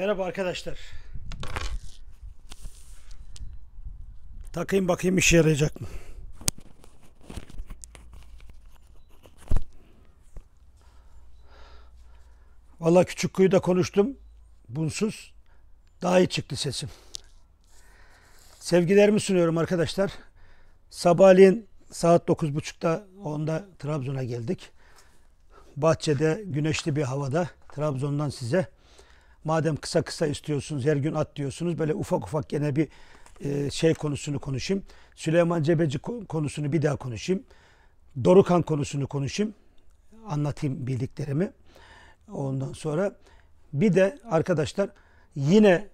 Merhaba arkadaşlar. Takayım bakayım işe yarayacak mı? Vallahi küçük kuyuda konuştum. Bunsuz. Daha iyi çıktı sesim. Sevgilerimi sunuyorum arkadaşlar. Sabahleyin saat 9.30'da onda Trabzon'a geldik. Bahçede güneşli bir havada Trabzon'dan size Madem kısa kısa istiyorsunuz, her gün at diyorsunuz. Böyle ufak ufak gene bir e, şey konusunu konuşayım. Süleyman Cebeci konusunu bir daha konuşayım. Dorukan konusunu konuşayım. Anlatayım bildiklerimi. Ondan sonra bir de arkadaşlar yine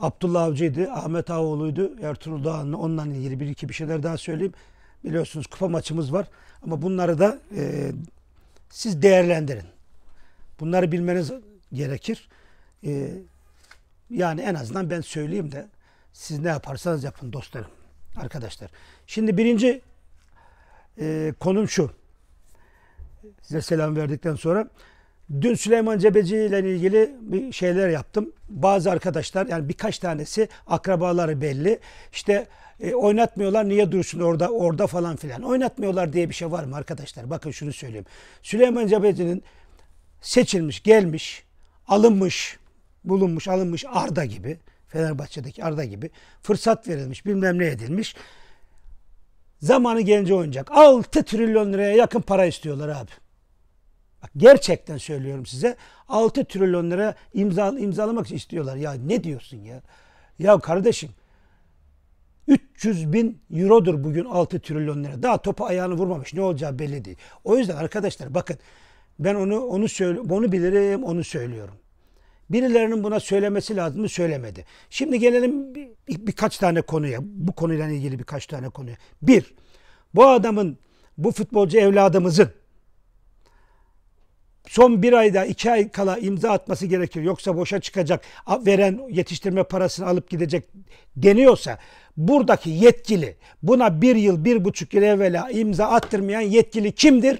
Abdullah Avcı'ydı, Ahmet Ağoğlu'ydu, Ertuğrul Dağan'la onunla ilgili bir iki bir şeyler daha söyleyeyim. Biliyorsunuz kupa maçımız var ama bunları da e, siz değerlendirin. Bunları bilmeniz gerekir. Ee, yani en azından ben söyleyeyim de siz ne yaparsanız yapın dostlarım, arkadaşlar. Şimdi birinci e, konum şu. Size selam verdikten sonra dün Süleyman Cebeci ile ilgili bir şeyler yaptım. Bazı arkadaşlar yani birkaç tanesi akrabaları belli. İşte e, oynatmıyorlar niye dursun orada orada falan filan. Oynatmıyorlar diye bir şey var mı arkadaşlar? Bakın şunu söyleyeyim. Süleyman Cebeci'nin seçilmiş, gelmiş, alınmış bulunmuş, alınmış Arda gibi, Fenerbahçe'deki Arda gibi fırsat verilmiş, bilmem ne edilmiş. Zamanı gelince oynayacak. 6 trilyon liraya yakın para istiyorlar abi. Bak gerçekten söylüyorum size. 6 trilyon lira imza, imzalamak istiyorlar. Ya ne diyorsun ya? Ya kardeşim 300 bin eurodur bugün 6 trilyon lira. Daha topa ayağını vurmamış. Ne olacağı belli değil. O yüzden arkadaşlar bakın ben onu onu söyle onu bilirim, onu söylüyorum. Birilerinin buna söylemesi lazım mı söylemedi. Şimdi gelelim bir, birkaç tane konuya. Bu konuyla ilgili birkaç tane konuya. Bir, bu adamın, bu futbolcu evladımızın son bir ayda iki ay kala imza atması gerekir. Yoksa boşa çıkacak, veren yetiştirme parasını alıp gidecek deniyorsa buradaki yetkili buna bir yıl, bir buçuk yıl evvela imza attırmayan yetkili kimdir?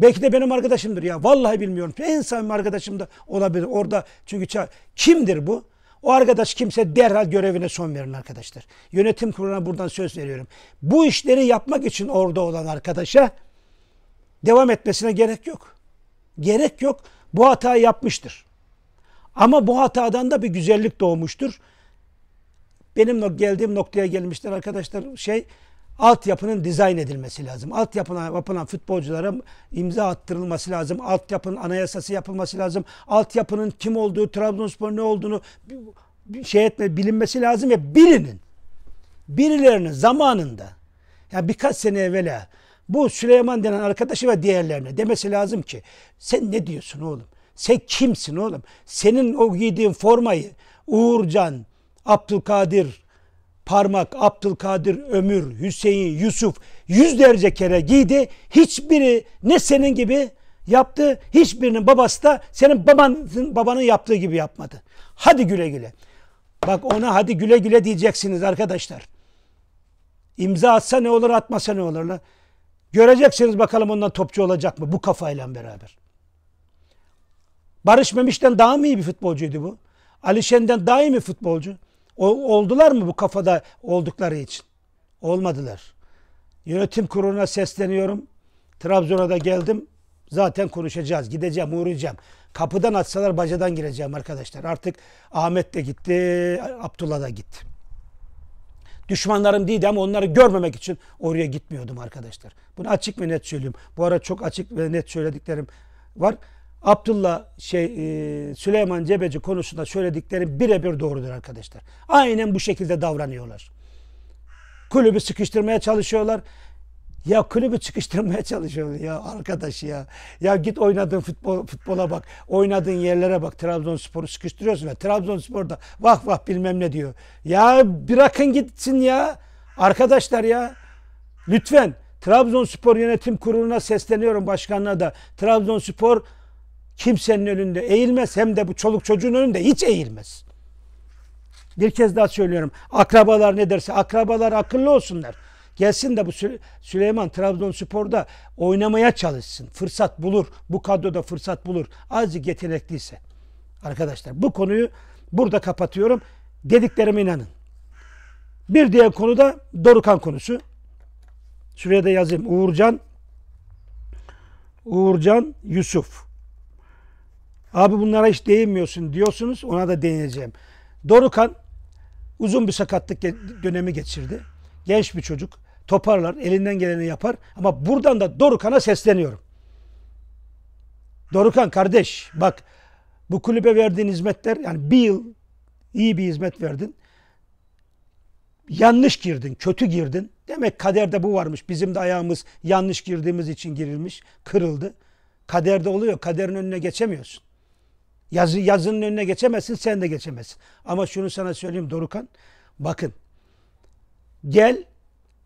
Belki de benim arkadaşımdır ya. Vallahi bilmiyorum. En samimi arkadaşım da olabilir. Orada çünkü çağ... kimdir bu? O arkadaş kimse derhal görevine son verin arkadaşlar. Yönetim kuruluna buradan söz veriyorum. Bu işleri yapmak için orada olan arkadaşa devam etmesine gerek yok. Gerek yok. Bu hata yapmıştır. Ama bu hatadan da bir güzellik doğmuştur. Benim geldiğim noktaya gelmişler arkadaşlar şey altyapının dizayn edilmesi lazım. Altyapına yapılan futbolculara imza attırılması lazım. Altyapının anayasası yapılması lazım. Altyapının kim olduğu, Trabzonspor ne olduğunu şey etme bilinmesi lazım ve birinin birilerinin zamanında yani birkaç sene evvela bu Süleyman denen arkadaşı ve diğerlerine demesi lazım ki sen ne diyorsun oğlum? Sen kimsin oğlum? Senin o giydiğin formayı Uğurcan, Abdülkadir, Parmak, Abdülkadir, Ömür, Hüseyin, Yusuf yüzlerce kere giydi. Hiçbiri ne senin gibi yaptı, hiçbirinin babası da senin babanın, babanın yaptığı gibi yapmadı. Hadi güle güle. Bak ona hadi güle güle diyeceksiniz arkadaşlar. İmza atsa ne olur atmasa ne olur lan. Göreceksiniz bakalım ondan topçu olacak mı bu kafayla beraber. Barış Memiş'ten daha mı iyi bir futbolcuydu bu? Ali Şen'den daha iyi mi futbolcu? oldular mı bu kafada oldukları için? Olmadılar. Yönetim kuruluna sesleniyorum. Trabzon'a da geldim. Zaten konuşacağız. Gideceğim, uğrayacağım. Kapıdan atsalar bacadan gireceğim arkadaşlar. Artık Ahmet de gitti, Abdullah da gitti. Düşmanlarım değildi ama onları görmemek için oraya gitmiyordum arkadaşlar. Bunu açık ve net söylüyorum. Bu ara çok açık ve net söylediklerim var. Abdullah şey e, Süleyman Cebeci konusunda söylediklerim birebir doğrudur arkadaşlar. Aynen bu şekilde davranıyorlar. Kulübü sıkıştırmaya çalışıyorlar. Ya kulübü sıkıştırmaya çalışıyor ya arkadaş ya. Ya git oynadığın futbol, futbola bak. Oynadığın yerlere bak. Trabzonspor'u sıkıştırıyorsun ve Trabzonspor'da vah vah bilmem ne diyor. Ya bırakın gitsin ya. Arkadaşlar ya. Lütfen Trabzonspor Yönetim Kurulu'na sesleniyorum başkanına da. Trabzonspor kimsenin önünde eğilmez hem de bu çoluk çocuğun önünde hiç eğilmez. Bir kez daha söylüyorum. Akrabalar ne derse akrabalar akıllı olsunlar. Gelsin de bu Süleyman Trabzonspor'da oynamaya çalışsın. Fırsat bulur. Bu kadroda fırsat bulur. Azıcık yetenekliyse. Arkadaşlar bu konuyu burada kapatıyorum. Dediklerime inanın. Bir diğer konu da Dorukan konusu. Şuraya da yazayım. Uğurcan Uğurcan Yusuf. Abi bunlara hiç değinmiyorsun diyorsunuz. Ona da değineceğim. Dorukan uzun bir sakatlık dönemi geçirdi. Genç bir çocuk. Toparlar. Elinden geleni yapar. Ama buradan da Dorukan'a sesleniyorum. Dorukan kardeş bak bu kulübe verdiğin hizmetler yani bir yıl iyi bir hizmet verdin. Yanlış girdin, kötü girdin. Demek kaderde bu varmış. Bizim de ayağımız yanlış girdiğimiz için girilmiş, kırıldı. Kaderde oluyor. Kaderin önüne geçemiyorsun. Yazı, yazının önüne geçemezsin sen de geçemezsin. Ama şunu sana söyleyeyim Dorukan. Bakın gel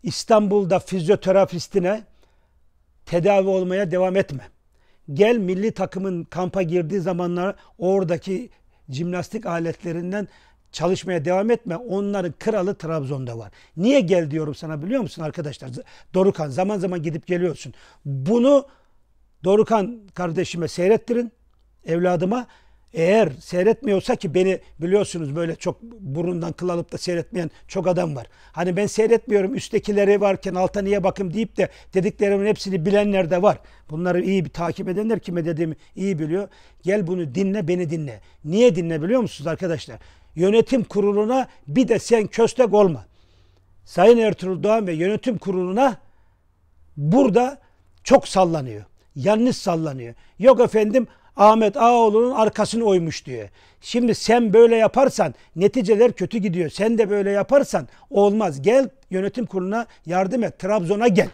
İstanbul'da fizyoterapistine tedavi olmaya devam etme. Gel milli takımın kampa girdiği zamanlar oradaki jimnastik aletlerinden çalışmaya devam etme. Onların kralı Trabzon'da var. Niye gel diyorum sana biliyor musun arkadaşlar? Dorukan zaman zaman gidip geliyorsun. Bunu Dorukan kardeşime seyrettirin evladıma eğer seyretmiyorsa ki beni biliyorsunuz böyle çok burundan kıl alıp da seyretmeyen çok adam var. Hani ben seyretmiyorum üsttekileri varken alta niye bakayım deyip de dediklerimin hepsini bilenler de var. Bunları iyi bir takip edenler kime dediğimi iyi biliyor. Gel bunu dinle beni dinle. Niye dinle biliyor musunuz arkadaşlar? Yönetim kuruluna bir de sen köstek olma. Sayın Ertuğrul Doğan ve yönetim kuruluna burada çok sallanıyor. Yanlış sallanıyor. Yok efendim Ahmet Ağoğlu'nun arkasını oymuş diyor. Şimdi sen böyle yaparsan neticeler kötü gidiyor. Sen de böyle yaparsan olmaz. Gel yönetim kuruluna yardım et. Trabzon'a gel.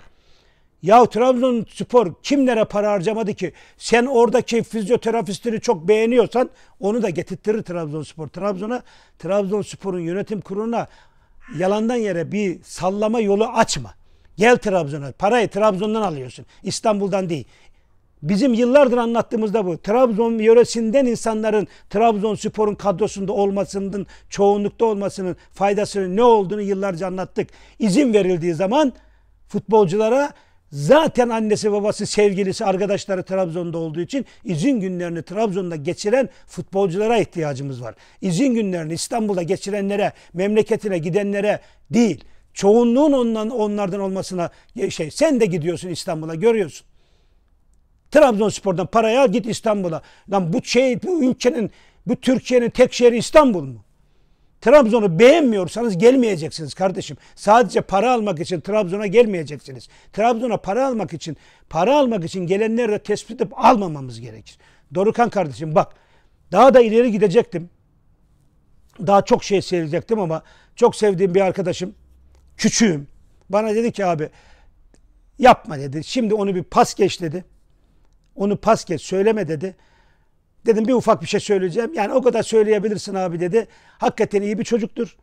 Ya Trabzon Spor kimlere para harcamadı ki? Sen oradaki fizyoterapistleri çok beğeniyorsan onu da getirttirir Spor, Trabzon'a Trabzon Spor'un yönetim kuruluna yalandan yere bir sallama yolu açma. Gel Trabzon'a. Parayı Trabzon'dan alıyorsun. İstanbul'dan değil. Bizim yıllardır anlattığımızda bu. Trabzon yöresinden insanların Trabzon sporun kadrosunda olmasının, çoğunlukta olmasının faydasının ne olduğunu yıllarca anlattık. İzin verildiği zaman futbolculara zaten annesi babası sevgilisi arkadaşları Trabzon'da olduğu için izin günlerini Trabzon'da geçiren futbolculara ihtiyacımız var. İzin günlerini İstanbul'da geçirenlere, memleketine gidenlere değil. Çoğunluğun ondan, onlardan olmasına şey sen de gidiyorsun İstanbul'a görüyorsun. Trabzonspor'dan parayı al git İstanbul'a. Lan bu şey bu ülkenin bu Türkiye'nin tek şehri İstanbul mu? Trabzon'u beğenmiyorsanız gelmeyeceksiniz kardeşim. Sadece para almak için Trabzon'a gelmeyeceksiniz. Trabzon'a para almak için, para almak için gelenleri de tespit edip almamamız gerekir. Dorukan kardeşim bak daha da ileri gidecektim. Daha çok şey sevecektim ama çok sevdiğim bir arkadaşım küçüğüm. Bana dedi ki abi yapma dedi. Şimdi onu bir pas geç dedi. Onu pas geç söyleme dedi. Dedim bir ufak bir şey söyleyeceğim. Yani o kadar söyleyebilirsin abi dedi. Hakikaten iyi bir çocuktur.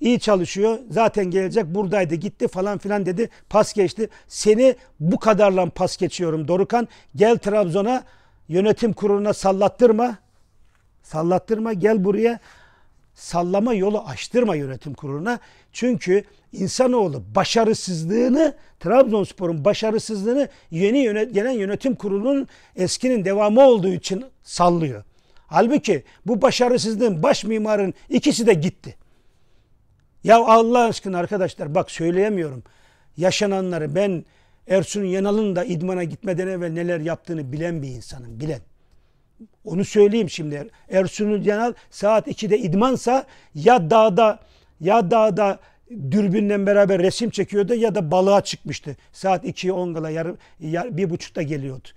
İyi çalışıyor. Zaten gelecek buradaydı gitti falan filan dedi. Pas geçti. Seni bu kadarla pas geçiyorum Dorukan. Gel Trabzon'a yönetim kuruluna sallattırma. Sallattırma gel buraya sallama yolu açtırma yönetim kuruluna. Çünkü insanoğlu başarısızlığını, Trabzonspor'un başarısızlığını yeni yönet, gelen yönetim kurulunun eskinin devamı olduğu için sallıyor. Halbuki bu başarısızlığın baş mimarın ikisi de gitti. Ya Allah aşkına arkadaşlar bak söyleyemiyorum. Yaşananları ben Ersun Yanal'ın da idmana gitmeden evvel neler yaptığını bilen bir insanım, bilen onu söyleyeyim şimdi. Ersun Yanal saat 2'de idmansa ya dağda ya dağda dürbünle beraber resim çekiyordu ya da balığa çıkmıştı. Saat 2'ye 10 gala yarım, yar, bir buçukta geliyordu.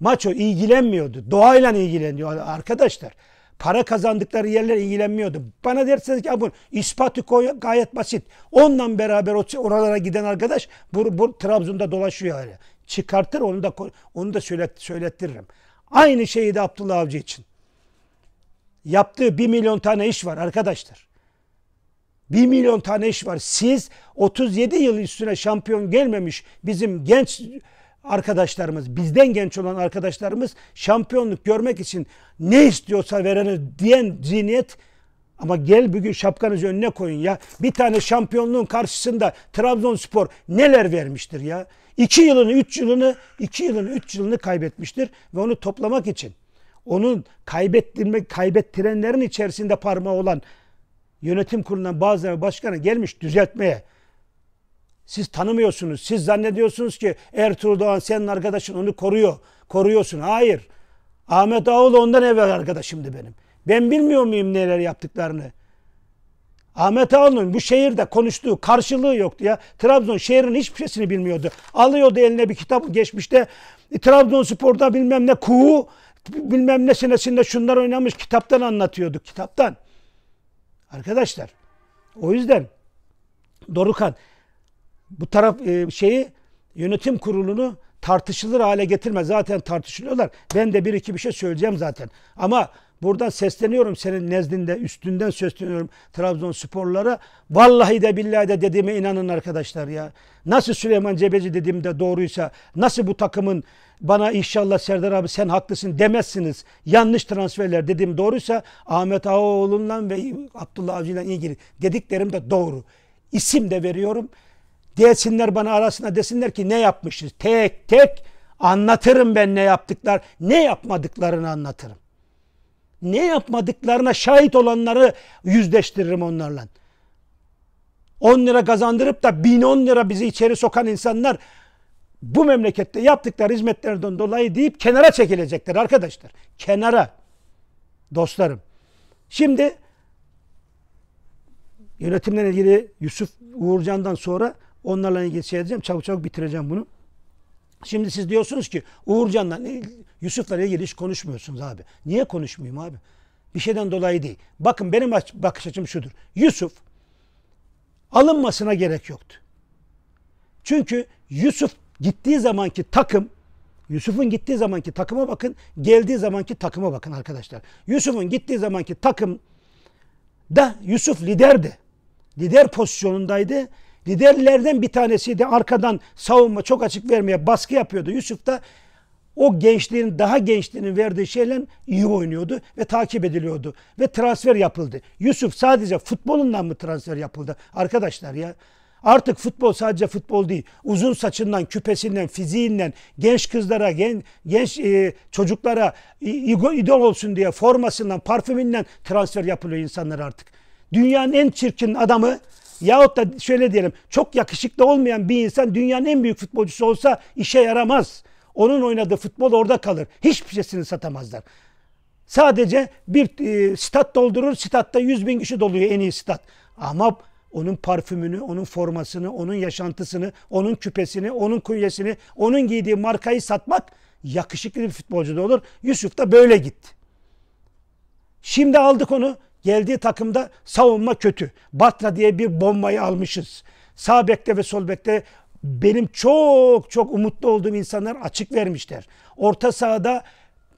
Maço ilgilenmiyordu. Doğayla ilgileniyor arkadaşlar. Para kazandıkları yerler ilgilenmiyordu. Bana derseniz ki abun ispatı koy gayet basit. Onunla beraber oralara giden arkadaş bu, bu Trabzon'da dolaşıyor hala. Çıkartır onu da onu da söylet, söylettiririm. Aynı şeyi de Abdullah Avcı için. Yaptığı bir milyon tane iş var arkadaşlar. Bir milyon tane iş var. Siz 37 yıl üstüne şampiyon gelmemiş bizim genç arkadaşlarımız, bizden genç olan arkadaşlarımız şampiyonluk görmek için ne istiyorsa verene diyen zihniyet ama gel bugün şapkanızı önüne koyun ya. Bir tane şampiyonluğun karşısında Trabzonspor neler vermiştir ya. İki yılını, üç yılını, iki yılını, üç yılını kaybetmiştir. Ve onu toplamak için onun kaybettirme, kaybettirenlerin içerisinde parmağı olan yönetim kurulundan bazıları başkanı gelmiş düzeltmeye. Siz tanımıyorsunuz. Siz zannediyorsunuz ki Ertuğrul Doğan senin arkadaşın onu koruyor. Koruyorsun. Hayır. Ahmet Ağoğlu ondan evvel arkadaşımdı benim. Ben bilmiyor muyum neler yaptıklarını? Ahmet Ağol'un bu şehirde konuştuğu karşılığı yoktu ya. Trabzon şehrin hiçbir şeysini bilmiyordu. Alıyordu eline bir kitap geçmişte. Trabzonspor'da bilmem ne kuğu bilmem ne senesinde şunlar oynamış kitaptan anlatıyordu kitaptan. Arkadaşlar o yüzden Dorukan bu taraf e, şeyi yönetim kurulunu tartışılır hale getirme. Zaten tartışılıyorlar. Ben de bir iki bir şey söyleyeceğim zaten. Ama Buradan sesleniyorum senin nezdinde, üstünden sesleniyorum Trabzonsporlara. Vallahi de billahi de dediğime inanın arkadaşlar ya. Nasıl Süleyman Cebeci dediğimde doğruysa, nasıl bu takımın bana inşallah Serdar abi sen haklısın demezsiniz. Yanlış transferler dediğim doğruysa Ahmet Ağaoğlu'ndan ve Abdullah Avcı'yla ilgili dediklerim de doğru. İsim de veriyorum. Desinler bana arasına desinler ki ne yapmışız. Tek tek anlatırım ben ne yaptıklar, ne yapmadıklarını anlatırım ne yapmadıklarına şahit olanları yüzleştiririm onlarla. 10 lira kazandırıp da 1010 lira bizi içeri sokan insanlar bu memlekette yaptıkları hizmetlerden dolayı deyip kenara çekilecektir arkadaşlar. Kenara dostlarım. Şimdi yönetimle ilgili Yusuf Uğurcan'dan sonra onlarla ilgili şey edeceğim. Çabuk çabuk bitireceğim bunu. Şimdi siz diyorsunuz ki Uğurcan'la Yusuf'la ilgili hiç konuşmuyorsunuz abi. Niye konuşmayayım abi? Bir şeyden dolayı değil. Bakın benim bakış açım şudur. Yusuf alınmasına gerek yoktu. Çünkü Yusuf gittiği zamanki takım Yusuf'un gittiği zamanki takıma bakın, geldiği zamanki takıma bakın arkadaşlar. Yusuf'un gittiği zamanki takım da Yusuf liderdi. Lider pozisyonundaydı Liderlerden bir tanesi de arkadan savunma çok açık vermeye baskı yapıyordu. Yusuf da o gençliğin daha gençliğinin verdiği şeyle iyi oynuyordu ve takip ediliyordu ve transfer yapıldı. Yusuf sadece futbolundan mı transfer yapıldı arkadaşlar ya? Artık futbol sadece futbol değil. Uzun saçından, küpesinden, fiziğinden, genç kızlara, gen, genç e, çocuklara idol olsun diye formasından, parfümünden transfer yapılıyor insanlar artık. Dünyanın en çirkin adamı Yahut da şöyle diyelim çok yakışıklı olmayan bir insan dünyanın en büyük futbolcusu olsa işe yaramaz. Onun oynadığı futbol orada kalır. Hiçbir şeysini satamazlar. Sadece bir e, stat doldurur. Statta 100 bin kişi doluyor en iyi stat. Ama onun parfümünü, onun formasını, onun yaşantısını, onun küpesini, onun kulyesini, onun giydiği markayı satmak yakışıklı bir futbolcu da olur. Yusuf da böyle gitti. Şimdi aldık onu Geldiği takımda savunma kötü. Batra diye bir bombayı almışız. Sağ bekte ve sol bekte benim çok çok umutlu olduğum insanlar açık vermişler. Orta sahada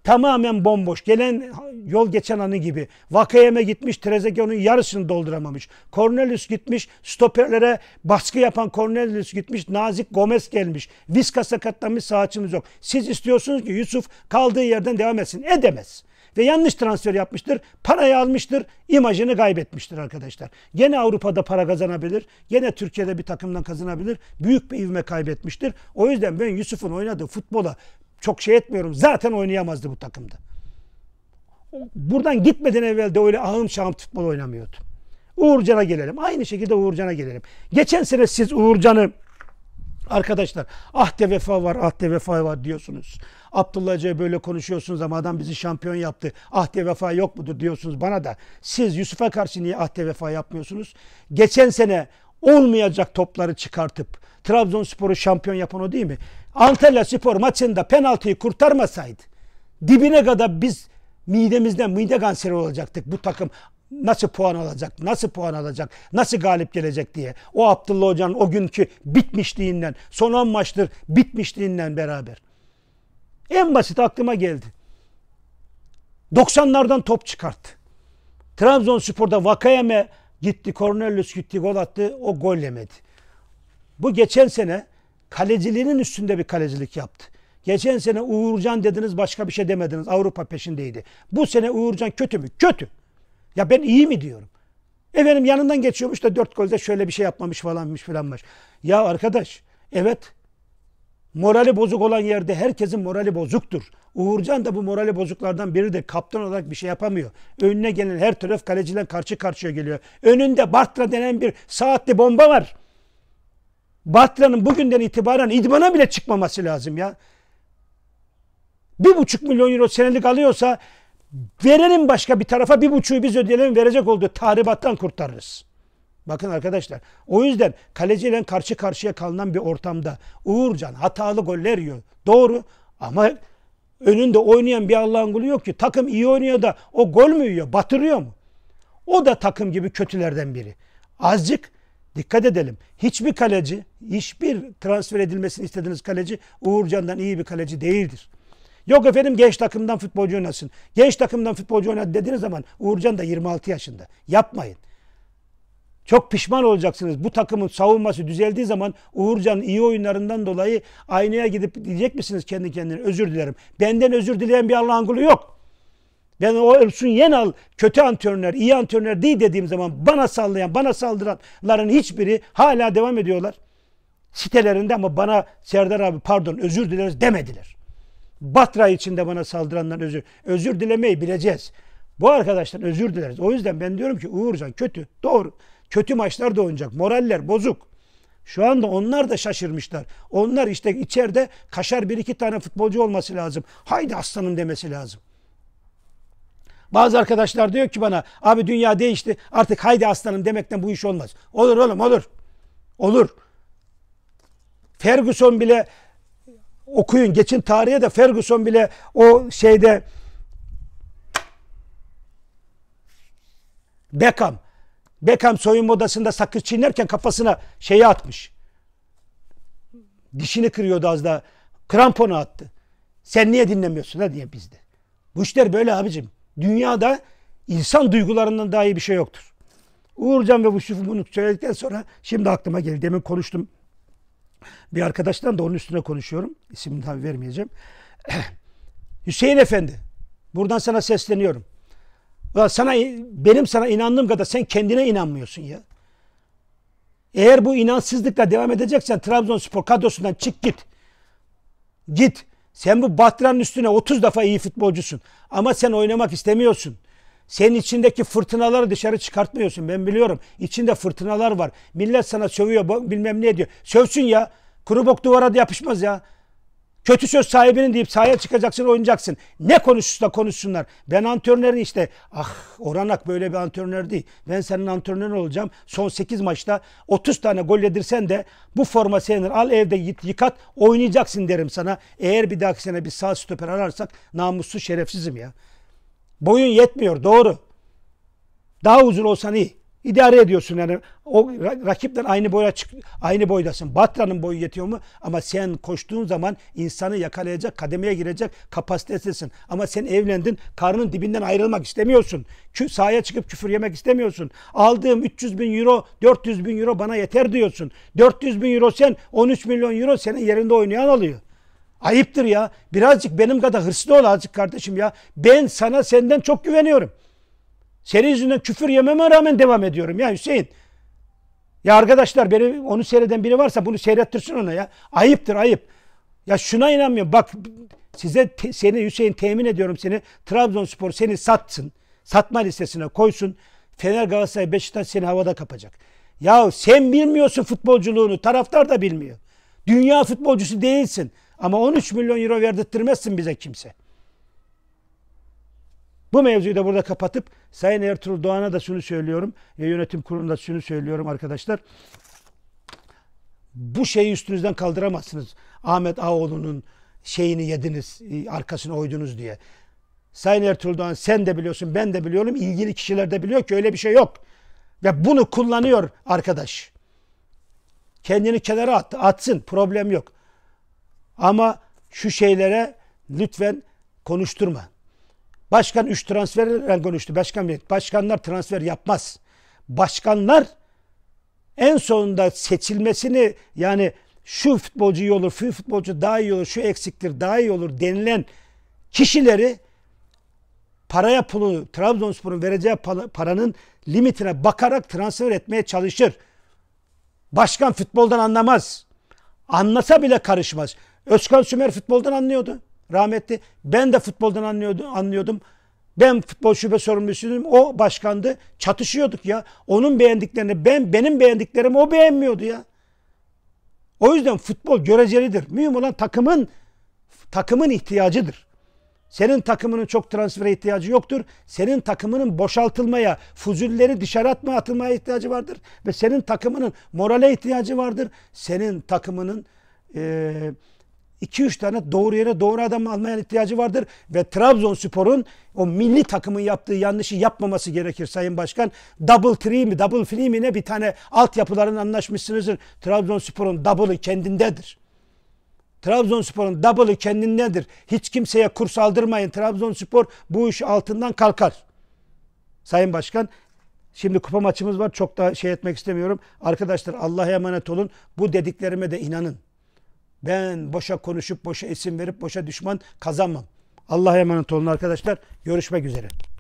tamamen bomboş. Gelen yol geçen anı gibi. Vakayeme gitmiş Trezeguet'in yarısını dolduramamış. Cornelius gitmiş stoperlere baskı yapan Cornelius gitmiş. Nazik Gomez gelmiş. Viska sakatlanmış sağ açımız yok. Siz istiyorsunuz ki Yusuf kaldığı yerden devam etsin. Edemez ve yanlış transfer yapmıştır. Parayı almıştır, imajını kaybetmiştir arkadaşlar. Gene Avrupa'da para kazanabilir, gene Türkiye'de bir takımdan kazanabilir. Büyük bir ivme kaybetmiştir. O yüzden ben Yusuf'un oynadığı futbola çok şey etmiyorum. Zaten oynayamazdı bu takımda. Buradan gitmeden evvel de öyle ahım şahım futbol oynamıyordu. Uğurcan'a gelelim. Aynı şekilde Uğurcan'a gelelim. Geçen sene siz Uğurcan'ı Arkadaşlar ahde vefa var, ahde vefa var diyorsunuz. Abdullah Hoca'ya böyle konuşuyorsunuz ama adam bizi şampiyon yaptı. Ahde vefa yok mudur diyorsunuz bana da. Siz Yusuf'a karşı niye ahde vefa yapmıyorsunuz? Geçen sene olmayacak topları çıkartıp Trabzonspor'u şampiyon yapan o değil mi? Antalya Spor maçında penaltıyı kurtarmasaydı dibine kadar biz midemizden mide kanseri olacaktık bu takım nasıl puan alacak, nasıl puan alacak, nasıl galip gelecek diye. O Abdullah Hoca'nın o günkü bitmişliğinden, son 10 maçtır bitmişliğinden beraber. En basit aklıma geldi. 90'lardan top çıkarttı. Trabzonspor'da Vakayeme gitti, Cornelius gitti, gol attı, o gol yemedi. Bu geçen sene kaleciliğinin üstünde bir kalecilik yaptı. Geçen sene Uğurcan dediniz başka bir şey demediniz. Avrupa peşindeydi. Bu sene Uğurcan kötü mü? Kötü. Ya ben iyi mi diyorum? Efendim yanından geçiyormuş da dört golde şöyle bir şey yapmamış falanmış filanmış. Ya arkadaş evet morali bozuk olan yerde herkesin morali bozuktur. Uğurcan da bu morali bozuklardan biri de Kaptan olarak bir şey yapamıyor. Önüne gelen her taraf kaleciden karşı karşıya geliyor. Önünde Bartra denen bir saatli bomba var. Bartra'nın bugünden itibaren idmana bile çıkmaması lazım ya. Bir buçuk milyon euro senelik alıyorsa Verelim başka bir tarafa bir buçuğu biz ödeyelim verecek olduğu tahribattan kurtarırız. Bakın arkadaşlar o yüzden kaleciyle karşı karşıya kalınan bir ortamda Uğurcan hatalı goller yiyor. Doğru ama önünde oynayan bir Allah'ın kulu yok ki. Takım iyi oynuyor da o gol mü yiyor batırıyor mu? O da takım gibi kötülerden biri. Azıcık dikkat edelim. Hiçbir kaleci, hiçbir transfer edilmesini istediğiniz kaleci Uğurcan'dan iyi bir kaleci değildir. Yok efendim genç takımdan futbolcu oynasın. Genç takımdan futbolcu oynat dediğiniz zaman Uğurcan da 26 yaşında. Yapmayın. Çok pişman olacaksınız. Bu takımın savunması düzeldiği zaman Uğurcan iyi oyunlarından dolayı aynaya gidip diyecek misiniz kendi kendine özür dilerim. Benden özür dileyen bir Allah'ın kulu yok. Ben o Ersun Yenal kötü antrenörler, iyi antrenörler değil dediğim zaman bana sallayan, bana saldıranların hiçbiri hala devam ediyorlar. Sitelerinde ama bana Serdar abi pardon özür dileriz demediler. Batra içinde bana saldıranlar özür. Özür dilemeyi bileceğiz. Bu arkadaşlar özür dileriz. O yüzden ben diyorum ki Uğurcan kötü. Doğru. Kötü maçlar da oynayacak. Moraller bozuk. Şu anda onlar da şaşırmışlar. Onlar işte içeride kaşar bir iki tane futbolcu olması lazım. Haydi aslanım demesi lazım. Bazı arkadaşlar diyor ki bana abi dünya değişti artık haydi aslanım demekten bu iş olmaz. Olur oğlum olur. Olur. Ferguson bile okuyun geçin tarihe de Ferguson bile o şeyde Beckham Beckham soyunma odasında sakız çiğnerken kafasına şeyi atmış. Dişini kırıyordu az daha. Kramponu attı. Sen niye dinlemiyorsun ha diye bizde. Bu işler böyle abicim. Dünyada insan duygularından daha iyi bir şey yoktur. Uğurcan ve bu bunu söyledikten sonra şimdi aklıma geldi. Demin konuştum bir arkadaştan da onun üstüne konuşuyorum. İsimini tabi vermeyeceğim. Hüseyin Efendi buradan sana sesleniyorum. Ulan sana benim sana inandığım kadar sen kendine inanmıyorsun ya. Eğer bu inansızlıkla devam edeceksen Trabzonspor kadrosundan çık git. Git. Sen bu Bahtran'ın üstüne 30 defa iyi futbolcusun. Ama sen oynamak istemiyorsun. Senin içindeki fırtınaları dışarı çıkartmıyorsun. Ben biliyorum. İçinde fırtınalar var. Millet sana sövüyor bilmem ne diyor. Sövsün ya. Kuru bok duvara da yapışmaz ya. Kötü söz sahibinin deyip sahaya çıkacaksın oynayacaksın. Ne konuşursa konuşsunlar. Ben antrenörün işte ah Oranak böyle bir antrenör değil. Ben senin antrenörün olacağım. Son 8 maçta 30 tane gol yedirsen de bu forma senin al evde git yıkat oynayacaksın derim sana. Eğer bir dahaki sene bir sağ stoper ararsak namussuz şerefsizim ya. Boyun yetmiyor doğru. Daha uzun olsan iyi idare ediyorsun yani o rakipten aynı boya çık aynı boydasın. Batra'nın boyu yetiyor mu? Ama sen koştuğun zaman insanı yakalayacak, kademeye girecek kapasitesin. Ama sen evlendin, karnın dibinden ayrılmak istemiyorsun. Kü sahaya çıkıp küfür yemek istemiyorsun. Aldığım 300 bin euro, 400 bin euro bana yeter diyorsun. 400 bin euro sen, 13 milyon euro senin yerinde oynayan alıyor. Ayıptır ya. Birazcık benim kadar hırslı ol azıcık kardeşim ya. Ben sana senden çok güveniyorum. Senin yüzünden küfür yememe rağmen devam ediyorum ya Hüseyin. Ya arkadaşlar beni onu seyreden biri varsa bunu seyrettirsin ona ya. Ayıptır ayıp. Ya şuna inanmıyorum. Bak size te, seni Hüseyin temin ediyorum seni. Trabzonspor seni satsın. Satma listesine koysun. Fener Galatasaray Beşiktaş seni havada kapacak. Ya sen bilmiyorsun futbolculuğunu. Taraftar da bilmiyor. Dünya futbolcusu değilsin. Ama 13 milyon euro verdirtmezsin bize kimse. Bu mevzuyu da burada kapatıp Sayın Ertuğrul Doğan'a da şunu söylüyorum. Ya yönetim kurulunda şunu söylüyorum arkadaşlar. Bu şeyi üstünüzden kaldıramazsınız. Ahmet Ağoğlu'nun şeyini yediniz, e, arkasını oydunuz diye. Sayın Ertuğrul Doğan sen de biliyorsun, ben de biliyorum, ilgili kişiler de biliyor ki öyle bir şey yok. Ve bunu kullanıyor arkadaş. Kendini kenara at atsın, problem yok. Ama şu şeylere lütfen konuşturma. Başkan 3 transferle konuştu. Başkan Bey, başkanlar transfer yapmaz. Başkanlar en sonunda seçilmesini yani şu futbolcu iyi olur, şu futbolcu daha iyi olur, şu eksiktir daha iyi olur denilen kişileri paraya pulu Trabzonspor'un vereceği paranın limitine bakarak transfer etmeye çalışır. Başkan futboldan anlamaz. Anlasa bile karışmaz. Özkan Sümer futboldan anlıyordu rahmetli. Ben de futboldan anlıyordum. anlıyordum. Ben futbol şube sorumlusuydum. O başkandı. Çatışıyorduk ya. Onun beğendiklerini ben benim beğendiklerimi o beğenmiyordu ya. O yüzden futbol görecelidir. Mühim olan takımın takımın ihtiyacıdır. Senin takımının çok transfere ihtiyacı yoktur. Senin takımının boşaltılmaya, fuzulleri dışarı atma atılmaya ihtiyacı vardır. Ve senin takımının morale ihtiyacı vardır. Senin takımının eee 2-3 tane doğru yere doğru adam almaya ihtiyacı vardır. Ve Trabzonspor'un o milli takımın yaptığı yanlışı yapmaması gerekir Sayın Başkan. Double three mi double free mi ne bir tane altyapıların anlaşmışsınızdır. Trabzonspor'un double'ı kendindedir. Trabzonspor'un double'ı kendindedir. Hiç kimseye kurs aldırmayın. Trabzonspor bu iş altından kalkar. Sayın Başkan Şimdi kupa maçımız var. Çok da şey etmek istemiyorum. Arkadaşlar Allah'a emanet olun. Bu dediklerime de inanın. Ben boşa konuşup boşa isim verip boşa düşman kazanmam. Allah'a emanet olun arkadaşlar. Görüşmek üzere.